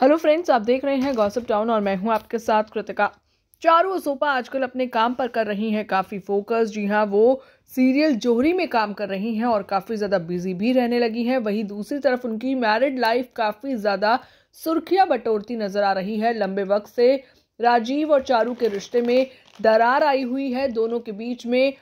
hello friends आप देख रहे हैं गॉसिप टाउन और मैं हूं आपके साथ कृतिका चारू असोपा आजकल अपने काम पर कर रही हैं काफ़ी फोकस जी हाँ वो सीरियल जोहरी में काम कर रही हैं और काफ़ी ज़्यादा बिजी भी रहने लगी हैं वहीं दूसरी तरफ उनकी मैरिड लाइफ काफ़ी ज़्यादा सुर्खियां बटोरती नज़र आ रही है लंबे वक्त से राजीव और चारू के रिश्ते में दरार आई हुई है दोनों के बीच में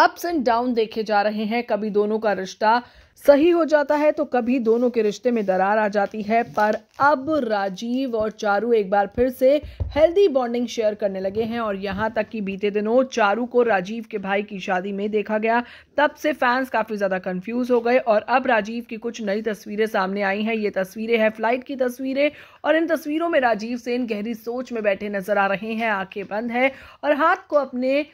अप्स एंड डाउन देखे जा रहे हैं कभी दोनों का रिश्ता सही हो जाता है तो कभी दोनों के रिश्ते में दरार आ जाती है पर अब राजीव और चारू एक बार फिर से हेल्दी बॉन्डिंग शेयर करने लगे हैं और यहाँ तक कि बीते दिनों चारू को राजीव के भाई की शादी में देखा गया तब से फैंस काफ़ी ज़्यादा कंफ्यूज हो गए और अब राजीव की कुछ नई तस्वीरें सामने आई हैं ये तस्वीरें हैं फ्लाइट की तस्वीरें और इन तस्वीरों में राजीव सेन गहरी सोच में बैठे नजर आ रहे हैं आंखें बंद है और हाथ को अपने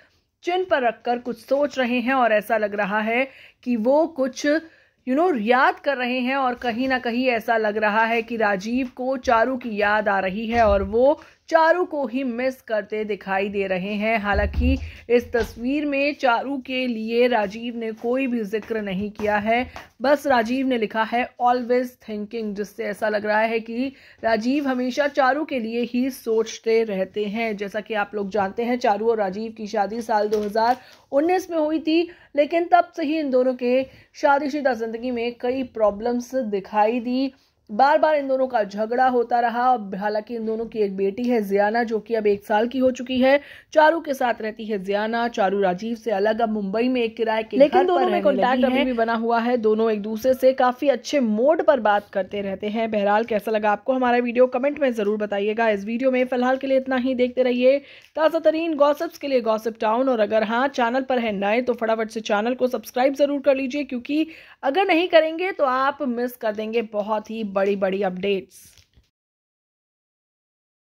चिन पर रखकर कुछ सोच रहे हैं और ऐसा लग रहा है कि वो कुछ यू नो याद कर रहे हैं और कहीं ना कहीं ऐसा लग रहा है कि राजीव को चारू की याद आ रही है और वो चारू को ही मिस करते दिखाई दे रहे हैं हालांकि इस तस्वीर में चारू के लिए राजीव ने कोई भी जिक्र नहीं किया है बस राजीव ने लिखा है ऑलवेज थिंकिंग जिससे ऐसा लग रहा है कि राजीव हमेशा चारू के लिए ही सोचते रहते हैं जैसा कि आप लोग जानते हैं चारू और राजीव की शादी साल 2019 में हुई थी लेकिन तब से ही इन दोनों के शादीशुदा ज़िंदगी में कई प्रॉब्लम्स दिखाई दी बार बार इन दोनों का झगड़ा होता रहा हालांकि इन दोनों की एक बेटी है जियाना जो कि अब एक साल की हो चुकी है चारू के साथ रहती है जियाना चारू राजीव से अलग अब मुंबई में एक किराए के लेकिन दोनों में कॉन्टैक्ट अभी भी बना हुआ है दोनों एक दूसरे से काफी अच्छे मोड पर बात करते रहते हैं बहरहाल कैसा लगा आपको हमारा वीडियो कमेंट में जरूर बताइएगा इस वीडियो में फिलहाल के लिए इतना ही देखते रहिए ताज़ा तरीन के लिए गौसप टाउन और अगर हाँ चैनल पर है नए तो फटाफट से चैनल को सब्सक्राइब जरूर कर लीजिए क्योंकि अगर नहीं करेंगे तो आप मिस कर देंगे बहुत ही बड़ी बड़ी अपडेट्स